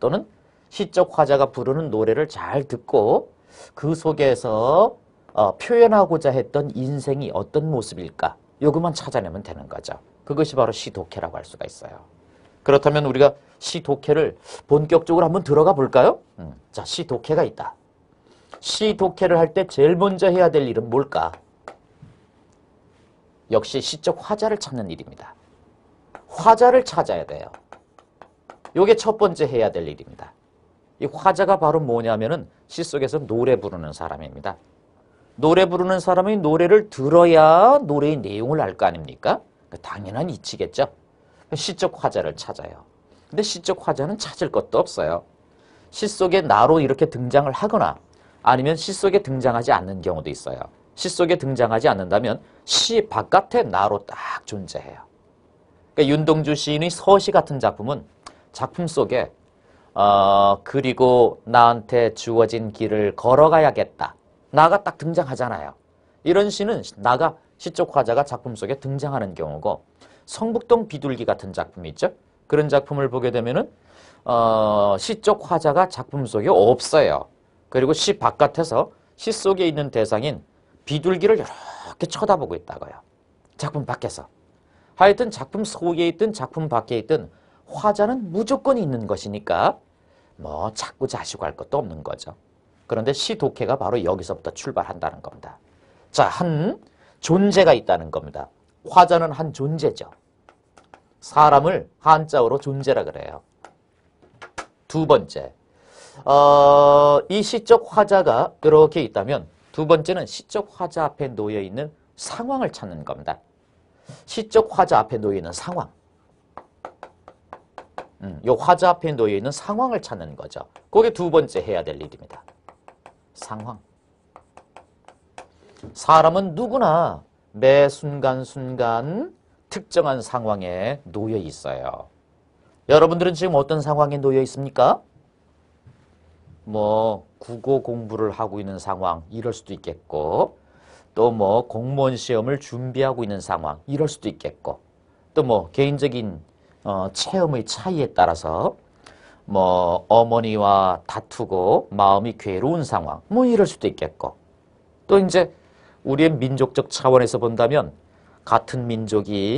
또는 시적 화자가 부르는 노래를 잘 듣고 그 속에서 어, 표현하고자 했던 인생이 어떤 모습일까 요것만 찾아내면 되는 거죠. 그것이 바로 시독해라고 할 수가 있어요. 그렇다면 우리가 시독해를 본격적으로 한번 들어가 볼까요? 음. 자, 시독해가 있다. 시독해를 할 때 제일 먼저 해야 될 일은 뭘까? 역시 시적 화자를 찾는 일입니다. 화자를 찾아야 돼요. 이게첫 번째 해야 될 일입니다. 이 화자가 바로 뭐냐면은 시 속에서 노래 부르는 사람입니다. 노래 부르는 사람이 노래를 들어야 노래의 내용을 알 거 아닙니까? 그러니까 당연한 이치겠죠. 시적 화자를 찾아요. 근데 시적 화자는 찾을 것도 없어요. 시 속에 나로 이렇게 등장을 하거나 아니면 시 속에 등장하지 않는 경우도 있어요. 시 속에 등장하지 않는다면 시 바깥에 나로 딱 존재해요. 그러니까 윤동주 시인의 서시 같은 작품은 작품 속에 어, 그리고 나한테 주어진 길을 걸어가야겠다. 나가 딱 등장하잖아요. 이런 시는 나가 시적 화자가 작품 속에 등장하는 경우고 성북동 비둘기 같은 작품이 있죠. 그런 작품을 보게 되면은 어, 시적 화자가 작품 속에 없어요. 그리고 시 바깥에서 시 속에 있는 대상인 비둘기를 이렇게 쳐다보고 있다고요. 작품 밖에서. 하여튼 작품 속에 있든 작품 밖에 있든 화자는 무조건 있는 것이니까 뭐 자꾸 자시고 할 것도 없는 거죠. 그런데 시독해가 바로 여기서부터 출발한다는 겁니다. 자, 한 존재가 있다는 겁니다. 화자는 한 존재죠. 사람을 한자어로 존재라 그래요. 두 번째, 어, 이 시적 화자가 이렇게 있다면 두 번째는 시적 화자 앞에 놓여있는 상황을 찾는 겁니다. 시적 화자 앞에 놓여있는 상황. 음, 화자 앞에 놓여 있는 상황을 찾는 거죠. 그게 두 번째 해야 될 일입니다. 상황. 사람은 누구나 매 순간순간 특정한 상황에 놓여 있어요. 여러분들은 지금 어떤 상황에 놓여 있습니까? 뭐 국어 공부를 하고 있는 상황 이럴 수도 있겠고 또 뭐 공무원 시험을 준비하고 있는 상황 이럴 수도 있겠고 또 뭐 개인적인 어, 체험의 차이에 따라서 뭐 어머니와 다투고 마음이 괴로운 상황 뭐 이럴 수도 있겠고 또 이제 우리의 민족적 차원에서 본다면 같은 민족이